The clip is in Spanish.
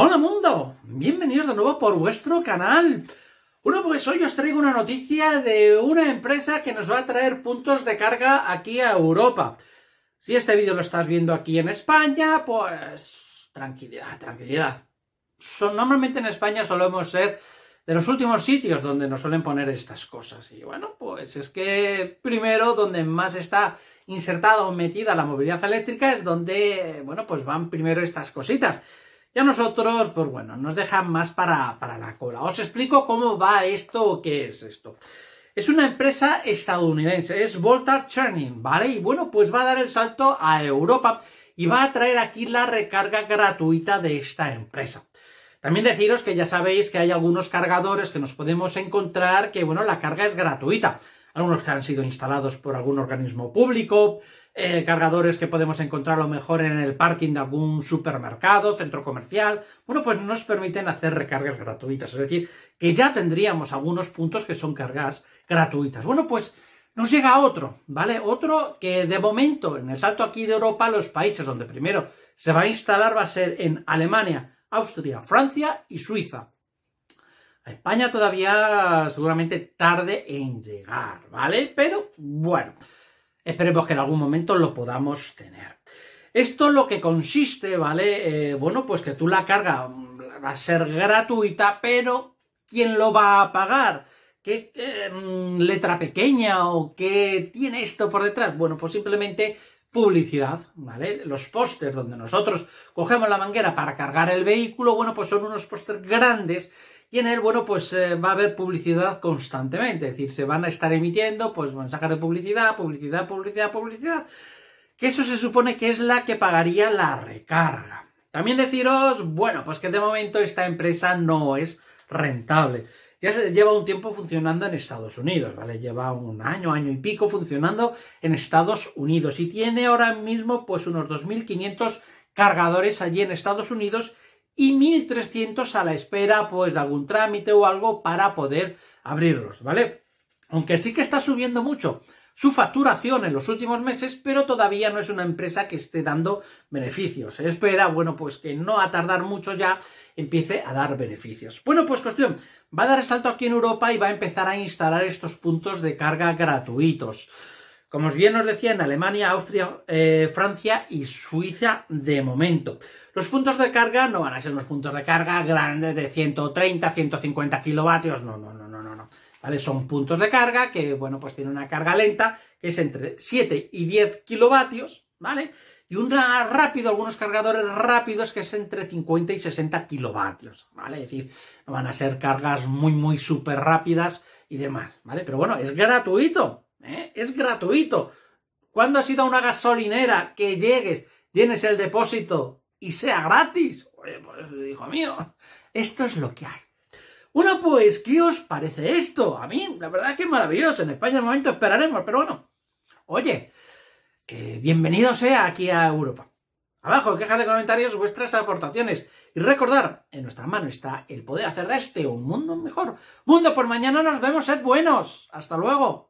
Hola mundo, bienvenidos de nuevo por vuestro canal. Bueno, pues hoy os traigo una noticia de una empresa que nos va a traer puntos de carga aquí a Europa. Si este vídeo lo estás viendo aquí en España, pues tranquilidad, tranquilidad. normalmente en España solemos ser de los últimos sitios donde nos suelen poner estas cosas. Y bueno, pues es que primero donde más está insertada o metida la movilidad eléctrica es donde, bueno, pues van primero estas cositas. Y a nosotros, pues bueno, nos dejan más para, para la cola. Os explico cómo va esto o qué es esto. Es una empresa estadounidense, es Volta Churning, ¿vale? Y bueno, pues va a dar el salto a Europa y va a traer aquí la recarga gratuita de esta empresa. También deciros que ya sabéis que hay algunos cargadores que nos podemos encontrar que, bueno, la carga es gratuita algunos que han sido instalados por algún organismo público, eh, cargadores que podemos encontrar a lo mejor en el parking de algún supermercado, centro comercial. Bueno, pues nos permiten hacer recargas gratuitas. Es decir, que ya tendríamos algunos puntos que son cargas gratuitas. Bueno, pues nos llega otro, ¿vale? Otro que de momento, en el salto aquí de Europa, los países donde primero se va a instalar va a ser en Alemania, Austria, Francia y Suiza. España todavía seguramente tarde en llegar, ¿vale? Pero bueno, esperemos que en algún momento lo podamos tener. Esto lo que consiste, ¿vale? Eh, bueno, pues que tú la carga mm, va a ser gratuita, pero ¿quién lo va a pagar? ¿Qué mm, letra pequeña o qué tiene esto por detrás? Bueno, pues simplemente publicidad, ¿vale? Los pósters donde nosotros cogemos la manguera para cargar el vehículo, bueno, pues son unos pósters grandes y en él, bueno, pues eh, va a haber publicidad constantemente, es decir, se van a estar emitiendo, pues mensajes de publicidad, publicidad, publicidad, publicidad, que eso se supone que es la que pagaría la recarga. También deciros, bueno, pues que de momento esta empresa no es rentable. Ya lleva un tiempo funcionando en Estados Unidos, ¿vale? Lleva un año, año y pico funcionando en Estados Unidos y tiene ahora mismo pues unos 2.500 cargadores allí en Estados Unidos y 1.300 a la espera pues de algún trámite o algo para poder abrirlos, ¿vale? aunque sí que está subiendo mucho su facturación en los últimos meses, pero todavía no es una empresa que esté dando beneficios. Se espera, bueno, pues que no a tardar mucho ya empiece a dar beneficios. Bueno, pues cuestión, va a dar salto aquí en Europa y va a empezar a instalar estos puntos de carga gratuitos. Como bien os decía, en Alemania, Austria, eh, Francia y Suiza de momento. Los puntos de carga no van a ser unos puntos de carga grandes de 130, 150 kilovatios, no, no, no, no, no. Son puntos de carga que, bueno, pues tiene una carga lenta que es entre 7 y 10 kilovatios, ¿vale? Y un rápido, algunos cargadores rápidos que es entre 50 y 60 kilovatios, ¿vale? Es decir, no van a ser cargas muy, muy súper rápidas y demás, ¿vale? Pero bueno, es gratuito, ¿eh? Es gratuito. Cuando has ido a una gasolinera que llegues, llenes el depósito y sea gratis? Oye, pues, hijo mío, esto es lo que hay. Bueno, pues, ¿qué os parece esto? A mí, la verdad es que maravilloso. En España el momento esperaremos, pero bueno. Oye, que bienvenido sea aquí a Europa. Abajo, queja de comentarios, vuestras aportaciones. Y recordar, en nuestra mano está el poder hacer de este un mundo mejor. Mundo por mañana, nos vemos, sed buenos. Hasta luego.